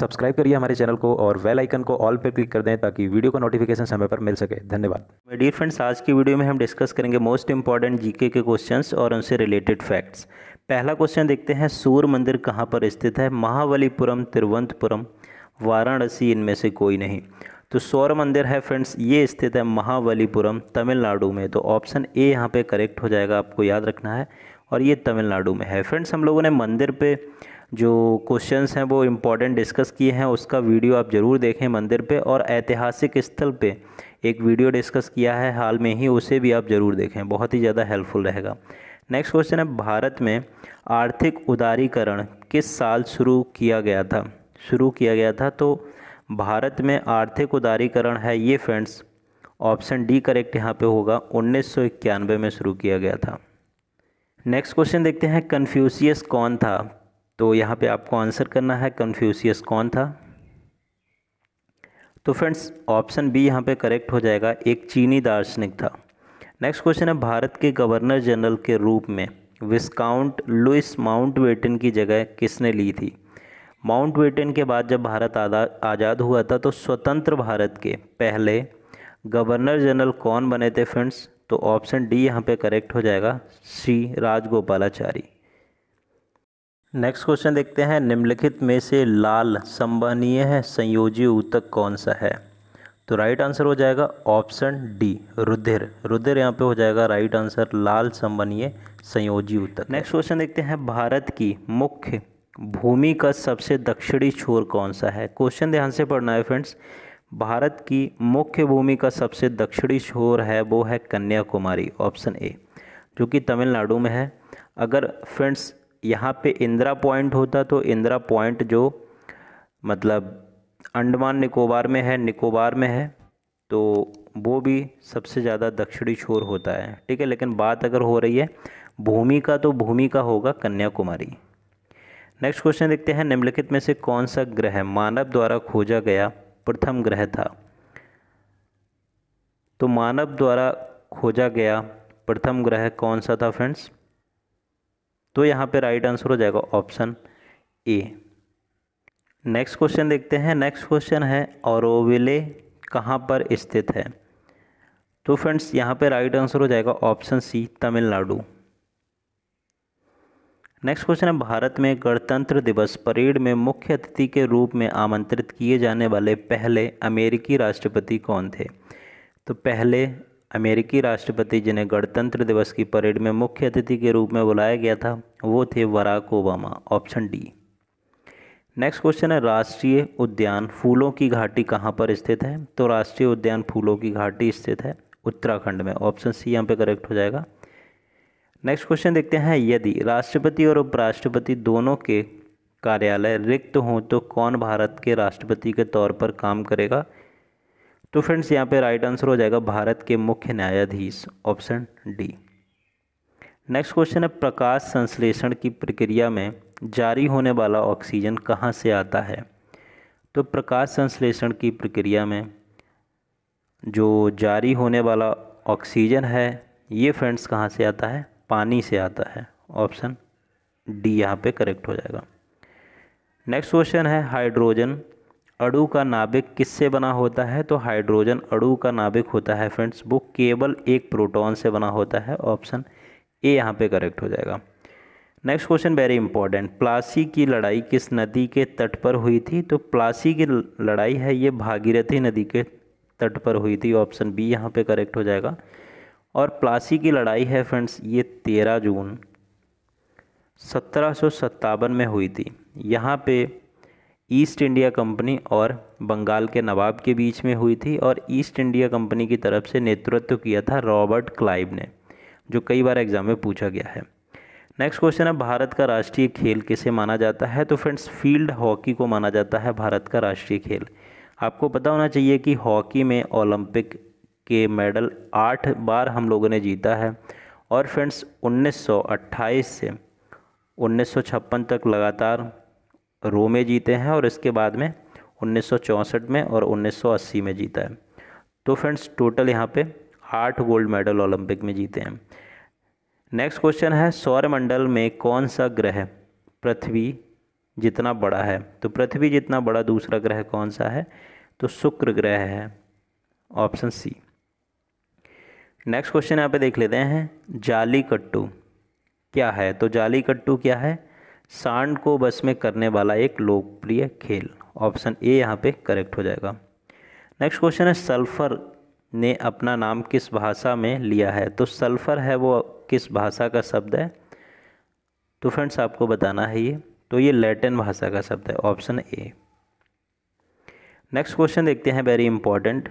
subscribe करिए हमारे channel को और वेल आइकन को ऑल पर क्लिक कर दें ताकि वीडियो का नोटिफिकेशन समय पर मिल सके धन्यवाद मेरे डियर फ्रेंड्स आज की वीडियो में हम डिस्कस करेंगे मोस्ट इंपॉर्टेंट जीके के क्वेश्चंस और उनसे रिलेटेड फैक्ट्स पहला क्वेश्चन देखते हैं सूर्य मंदिर कहाँ पर स्थित है महाबलीपुरम तिरुवंतपुरम वाराणसी इनमें से कोई नहीं तो सौर मंदिर है फ्रेंड्स ये स्थित है महाबलीपुरम तमिलनाडु में तो ऑप्शन ए यहाँ पे करेक्ट हो जाएगा आपको याद रखना है और ये तमिलनाडु में है फ्रेंड्स हम लोगों ने मंदिर पे जो क्वेश्चंस हैं वो इम्पॉर्टेंट डिस्कस किए हैं उसका वीडियो आप ज़रूर देखें मंदिर पे और ऐतिहासिक स्थल पे एक वीडियो डिस्कस किया है हाल में ही उसे भी आप ज़रूर देखें बहुत ही ज़्यादा हेल्पफुल रहेगा नेक्स्ट क्वेश्चन है भारत में आर्थिक उदारीकरण किस साल शुरू किया गया था शुरू किया गया था तो भारत में आर्थिक उदारीकरण है ये फ्रेंड्स ऑप्शन डी करेक्ट यहाँ पे होगा उन्नीस में शुरू किया गया था नेक्स्ट क्वेश्चन देखते हैं कन्फ्यूसियस कौन था तो यहाँ पे आपको आंसर करना है कन्फ्यूशियस कौन था तो फ्रेंड्स ऑप्शन बी यहाँ पे करेक्ट हो जाएगा एक चीनी दार्शनिक था नेक्स्ट क्वेश्चन है भारत के गवर्नर जनरल के रूप में विस्काउंट लुइस माउंट वेटन की जगह किसने ली थी माउंट वेटन के बाद जब भारत आज़ाद हुआ था तो स्वतंत्र भारत के पहले गवर्नर जनरल कौन बने थे फ्रेंड्स तो ऑप्शन डी यहाँ पे करेक्ट हो जाएगा सी राजगोपालाचारी नेक्स्ट क्वेश्चन देखते हैं निम्नलिखित में से लाल संबनीय है संयोजी ऊतक कौन सा है तो राइट आंसर हो जाएगा ऑप्शन डी रुधिर रुधिर यहाँ पे हो जाएगा राइट आंसर लाल संबनीय संयोजी ऊतक नेक्स्ट क्वेश्चन देखते हैं भारत की मुख्य भूमि का सबसे दक्षिणी छोर कौन सा है क्वेश्चन ध्यान से पढ़ना है फ्रेंड्स भारत की मुख्य भूमि का सबसे दक्षिणी छोर है वो है कन्याकुमारी ऑप्शन ए जो कि तमिलनाडु में है अगर फ्रेंड्स यहाँ पे इंदिरा पॉइंट होता तो इंदिरा पॉइंट जो मतलब अंडमान निकोबार में है निकोबार में है तो वो भी सबसे ज़्यादा दक्षिणी छोर होता है ठीक है लेकिन बात अगर हो रही है भूमि का तो भूमि का होगा कन्याकुमारी नेक्स्ट क्वेश्चन देखते हैं निम्नलिखित में से कौन सा ग्रह मानव द्वारा खोजा गया प्रथम ग्रह था तो मानव द्वारा खोजा गया प्रथम ग्रह कौन सा था फ्रेंड्स तो यहाँ पे राइट आंसर हो जाएगा ऑप्शन ए नेक्स्ट क्वेश्चन देखते हैं नेक्स्ट क्वेश्चन है औरविले कहाँ पर स्थित है तो फ्रेंड्स यहाँ पे राइट आंसर हो जाएगा option C Tamil Nadu next question है भारत में गणतंत्र दिवस परेड में मुख्य अतिथि के रूप में आमंत्रित किए जाने वाले पहले अमेरिकी राष्ट्रपति कौन थे तो पहले अमेरिकी राष्ट्रपति जिन्हें गणतंत्र दिवस की परेड में मुख्य अतिथि के रूप में बुलाया गया था वो थे Barack Obama option D next question है राष्ट्रीय उद्यान फूलों की घाटी कहाँ पर स्थित है तो राष्ट्रीय उद्यान फूलों की घाटी स्थित है उत्तराखंड में ऑप्शन सी यहाँ पे करेक्ट हो जाएगा नेक्स्ट क्वेश्चन देखते हैं यदि राष्ट्रपति और उपराष्ट्रपति दोनों के कार्यालय रिक्त हों तो कौन भारत के राष्ट्रपति के तौर पर काम करेगा तो फ्रेंड्स यहाँ पे राइट आंसर हो जाएगा भारत के मुख्य न्यायाधीश ऑप्शन डी नेक्स्ट क्वेश्चन है प्रकाश संश्लेषण की प्रक्रिया में जारी होने वाला ऑक्सीजन कहाँ से आता है तो प्रकाश संश्लेषण की प्रक्रिया में जो जारी होने वाला ऑक्सीजन है ये फ्रेंड्स कहाँ से आता है पानी से आता है ऑप्शन डी यहाँ पे करेक्ट हो जाएगा नेक्स्ट क्वेश्चन है हाइड्रोजन अणु का नाभिक किससे बना होता है तो हाइड्रोजन अणु का नाभिक होता है फ्रेंड्स वो केवल एक प्रोटॉन से बना होता है ऑप्शन ए यहाँ पे करेक्ट हो जाएगा next question very important Plassey की लड़ाई किस नदी के तट पर हुई थी तो प्लासी की लड़ाई है ये भागीरथी नदी के तट पर हुई थी ऑप्शन बी यहाँ पे करेक्ट हो जाएगा और प्लासी की लड़ाई है फ्रेंड्स ये तेरह जून सत्रह में हुई थी यहाँ पे ईस्ट इंडिया कंपनी और बंगाल के नवाब के बीच में हुई थी और ईस्ट इंडिया कंपनी की तरफ से नेतृत्व किया था रॉबर्ट क्लाइव ने जो कई बार एग्जाम में पूछा गया है नेक्स्ट क्वेश्चन है भारत का राष्ट्रीय खेल किसे माना जाता है तो फ्रेंड्स फील्ड हॉकी को माना जाता है भारत का राष्ट्रीय खेल आपको पता होना चाहिए कि हॉकी में ओलंपिक के मेडल आठ बार हम लोगों ने जीता है और फ्रेंड्स 1928 से 1956 तक लगातार रो में जीते हैं और इसके बाद में 1964 में और 1980 में जीता है तो फ्रेंड्स टोटल यहाँ पे आठ गोल्ड मेडल ओलंपिक में जीते हैं नेक्स्ट क्वेश्चन है सौरमंडल में कौन सा ग्रह पृथ्वी जितना बड़ा है तो पृथ्वी जितना बड़ा दूसरा ग्रह कौन सा है तो शुक्र ग्रह है ऑप्शन सी नेक्स्ट क्वेश्चन यहाँ पे देख लेते हैं जाली कट्टू क्या है तो जाली कट्टू क्या है सांड को बस में करने वाला एक लोकप्रिय खेल ऑप्शन ए यहाँ पे करेक्ट हो जाएगा नेक्स्ट क्वेश्चन है सल्फर ने अपना नाम किस भाषा में लिया है तो सल्फर है वो किस भाषा का शब्द है तो फ्रेंड्स आपको बताना है ये तो ये लैटिन भाषा का शब्द है ऑप्शन ए नेक्स्ट क्वेश्चन देखते हैं वेरी इंपॉर्टेंट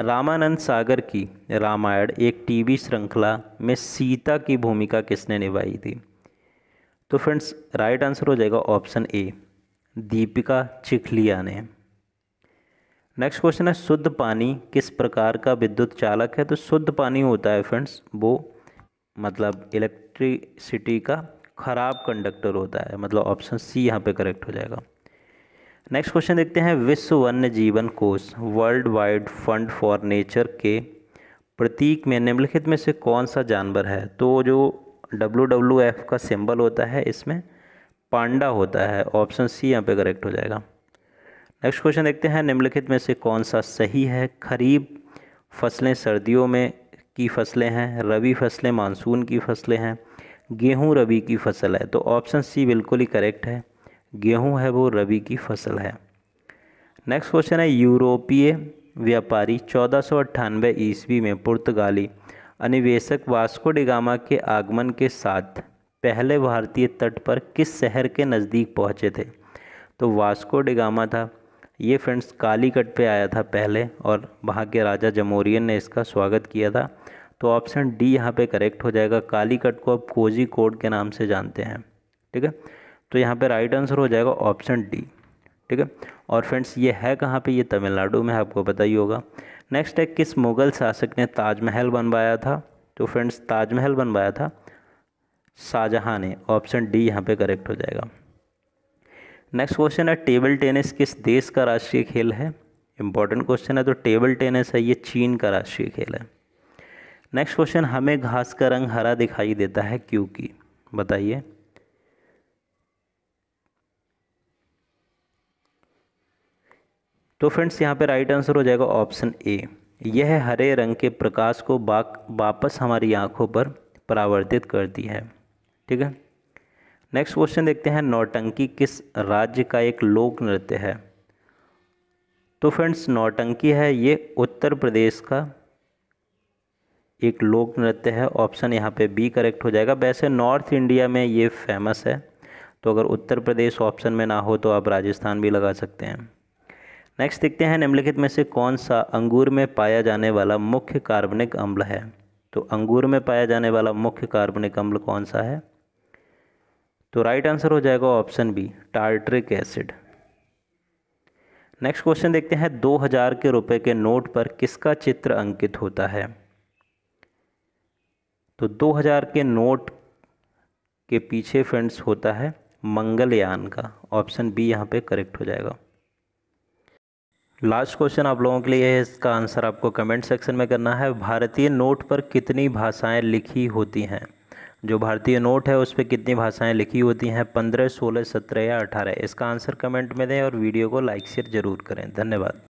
रामानंद सागर की रामायण एक टीवी श्रृंखला में सीता की भूमिका किसने निभाई थी तो फ्रेंड्स राइट आंसर हो जाएगा ऑप्शन ए दीपिका चिखलिया ने नेक्स्ट क्वेश्चन है शुद्ध पानी किस प्रकार का विद्युत चालक है तो शुद्ध पानी होता है फ्रेंड्स वो मतलब इलेक्ट्रिसिटी का खराब कंडक्टर होता है मतलब ऑप्शन सी यहाँ पे करेक्ट हो जाएगा नेक्स्ट क्वेश्चन देखते हैं विश्व वन्य जीवन कोष World Wide Fund for Nature के प्रतीक में निम्नलिखित में से कौन सा जानवर है तो जो डब्लू डब्लू एफ का सिंबल होता है इसमें पांडा होता है ऑप्शन सी यहाँ पे करेक्ट हो जाएगा नेक्स्ट क्वेश्चन देखते हैं निम्नलिखित में से कौन सा सही है खरीफ फसलें सर्दियों में की फसलें हैं रबी फसलें मानसून की फसलें हैं गेहूं रबी की फसल है तो ऑप्शन सी बिल्कुल ही करेक्ट है गेहूं है वो रबी की फसल है नेक्स्ट क्वेश्चन है यूरोपीय व्यापारी चौदह ईस्वी में पुर्तगाली अनिवेशक वास्को डिगामा के आगमन के साथ पहले भारतीय तट पर किस शहर के नज़दीक पहुँचे थे तो वास्को डिगामा था ये फ्रेंड्स कालीकट पे आया था पहले और वहाँ के राजा जमोरियन ने इसका स्वागत किया था तो ऑप्शन डी यहाँ पे करेक्ट हो जाएगा कालीकट को आप कोजी कोड के नाम से जानते हैं ठीक है तो यहाँ पे राइट आंसर हो जाएगा ऑप्शन डी ठीक है और फ्रेंड्स ये है कहाँ पे ये तमिलनाडु में आपको पता ही होगा नेक्स्ट है किस मुग़ल शासक ने ताजमहल बनवाया था तो फ्रेंड्स ताजमहल बनवाया था शाहजहाँ ने ऑप्शन डी यहाँ पे करेक्ट हो जाएगा नेक्स्ट क्वेश्चन है टेबल टेनिस किस देश का राष्ट्रीय खेल है इंपॉर्टेंट क्वेश्चन है तो टेबल टेनिस है ये चीन का राष्ट्रीय खेल है नेक्स्ट क्वेश्चन हमें घास का रंग हरा दिखाई देता है क्योंकि बताइए तो फ्रेंड्स यहाँ पे राइट आंसर हो जाएगा ऑप्शन ए यह हरे रंग के प्रकाश को बाक वापस हमारी आँखों पर परावर्तित करती है ठीक है नेक्स्ट क्वेश्चन देखते हैं नौटंकी किस राज्य का एक लोक नृत्य है तो फ्रेंड्स नौटंकी है ये उत्तर प्रदेश का एक लोक नृत्य है ऑप्शन यहाँ पे बी करेक्ट हो जाएगा वैसे नॉर्थ इंडिया में ये फेमस है तो अगर उत्तर प्रदेश ऑप्शन में ना हो तो आप राजस्थान भी लगा सकते हैं नेक्स्ट देखते हैं निम्नलिखित में से कौन सा अंगूर में पाया जाने वाला मुख्य कार्बनिक अम्ल है तो अंगूर में पाया जाने वाला मुख्य कार्बनिक अम्ल कौन सा है तो राइट आंसर हो जाएगा option B tartaric acid next question देखते हैं दो हजार के रुपए के नोट पर किसका चित्र अंकित होता है तो दो हजार के नोट के पीछे फ्रेंड्स होता है मंगलयान का ऑप्शन बी यहाँ पे करेक्ट हो जाएगा लास्ट क्वेश्चन आप लोगों के लिए है इसका आंसर आपको कमेंट सेक्शन में करना है भारतीय नोट पर कितनी भाषाएं लिखी होती हैं जो भारतीय नोट है उस पर कितनी भाषाएं लिखी होती हैं पंद्रह सोलह सत्रह या अठारह इसका आंसर कमेंट में दें और वीडियो को लाइक शेयर ज़रूर करें धन्यवाद